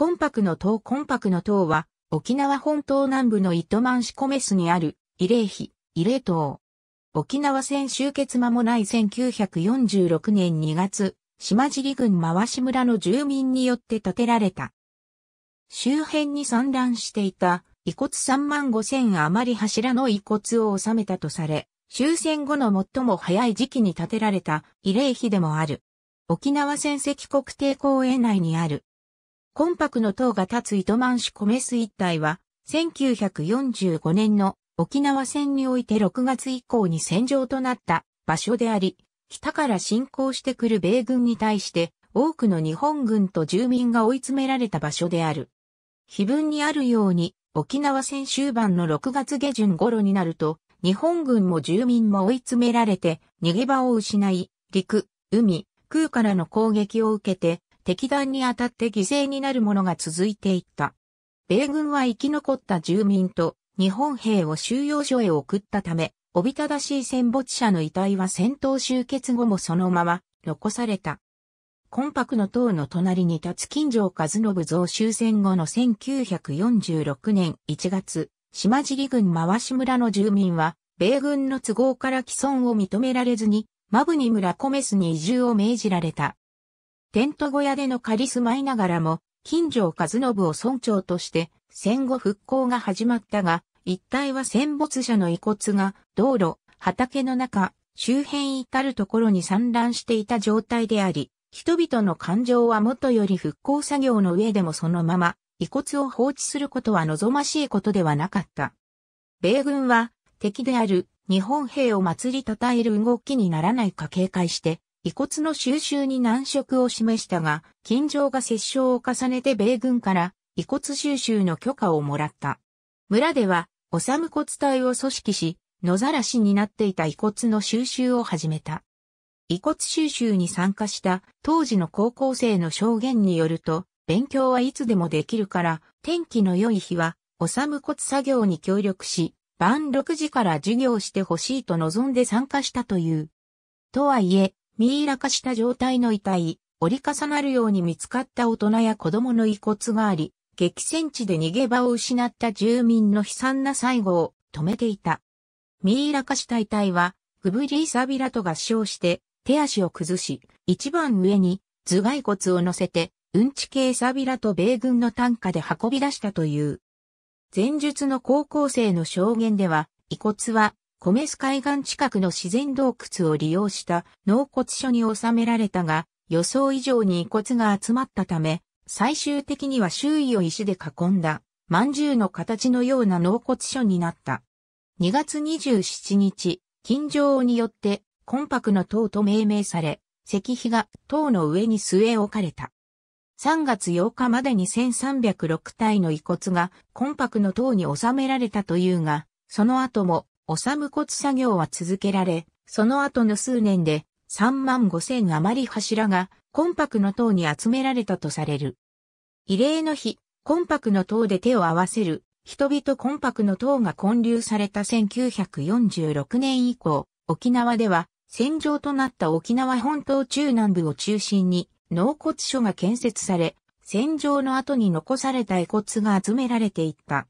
コンパクの塔コンパクの塔は、沖縄本島南部の糸満市コメスにある、慰霊碑、慰霊塔。沖縄戦終結間もない1946年2月、島尻郡回し村の住民によって建てられた。周辺に散乱していた遺骨3万5千余り柱の遺骨を収めたとされ、終戦後の最も早い時期に建てられた慰霊碑でもある。沖縄戦跡国定公園内にあるコンパクの塔が立つ糸満市コメス一帯は、1945年の沖縄戦において6月以降に戦場となった場所であり、北から侵攻してくる米軍に対して多くの日本軍と住民が追い詰められた場所である。碑文にあるように、沖縄戦終盤の6月下旬頃になると、日本軍も住民も追い詰められて逃げ場を失い、陸、海、空からの攻撃を受けて敵弾に当たって犠牲になる者が続いていった。米軍は生き残った住民と日本兵を収容所へ送ったため、おびただしい戦没者の遺体は戦闘終結後もそのまま残された。魂魄の塔の隣に立つ金城和信増終戦後の1946年1月、島尻郡回し村の住民は、米軍の都合から既存を認められずに、マブニ村コメスに移住を命じられた。テント小屋でのカリスマいながらも、近所和信を村長として、戦後復興が始まったが、一帯は戦没者の遺骨が、道路、畑の中、周辺至るところに散乱していた状態であり、人々の感情はもとより復興作業の上でもそのまま、遺骨を放置することは望ましいことではなかった。米軍は、敵である日本兵を祭り称える動きにならないか警戒して、遺骨の収集に難色を示したが、近所が殺傷を重ねて米軍から遺骨収集の許可をもらった。村では、おさむ骨隊を組織し、野ざらしになっていた遺骨の収集を始めた。遺骨収集に参加した当時の高校生の証言によると、勉強はいつでもできるから、天気の良い日は、おさむ骨作業に協力し、晩6時から授業してほしいと望んで参加したという。とはいえ、ミイラ化した状態の遺体、折り重なるように見つかった大人や子供の遺骨があり、激戦地で逃げ場を失った住民の悲惨な最後を止めていた。ミイラ化した遺体は、グブリーサビラと合唱して、手足を崩し、一番上に頭蓋骨を乗せて、うんち系サビラと米軍の担架で運び出したという。前述の高校生の証言では、遺骨はコメス海岸近くの自然洞窟を利用した納骨所に収められたが、予想以上に遺骨が集まったため、最終的には周囲を石で囲んだ、饅頭の形のような納骨所になった。2月27日、金城によって、コンパクの塔と命名され、石碑が塔の上に据え置かれた。3月8日までに1306体の遺骨がコンパクの塔に収められたというが、その後もむ骨作業は続けられ、その後の数年で3万5千余り柱が魂魄の塔に集められたとされる。慰霊の日、魂魄の塔で手を合わせる人々魂魄の塔が建立された1946年以降、沖縄では戦場となった沖縄本島中南部を中心に納骨所が建設され、戦場の後に残された遺骨が集められていった。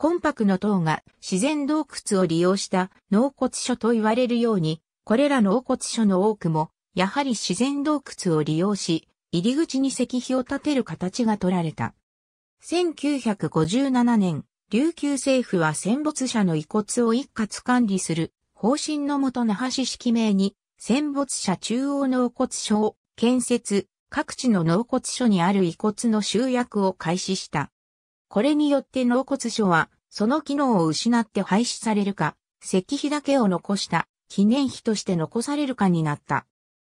コンパクの塔が自然洞窟を利用した納骨所と言われるように、これら納骨所の多くも、やはり自然洞窟を利用し、入り口に石碑を建てる形が取られた。1957年、琉球政府は戦没者の遺骨を一括管理する方針のもと那覇市式名に戦没者中央納骨所を建設、各地の納骨所にある遺骨の集約を開始した。これによって納骨所はその機能を失って廃止されるか、石碑だけを残した記念碑として残されるかになった。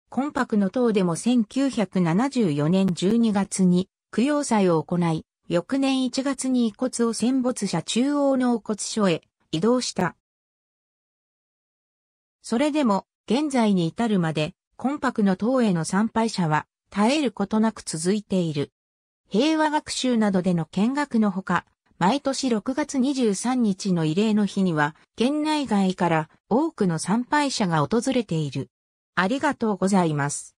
コンパクの塔でも1974年12月に供養祭を行い、翌年1月に遺骨を戦没者中央のお骨所へ移動した。それでも、現在に至るまで、コンパクの塔への参拝者は絶えることなく続いている。平和学習などでの見学のほか、毎年6月23日の慰霊の日には、県内外から多くの参拝者が訪れている。ありがとうございます。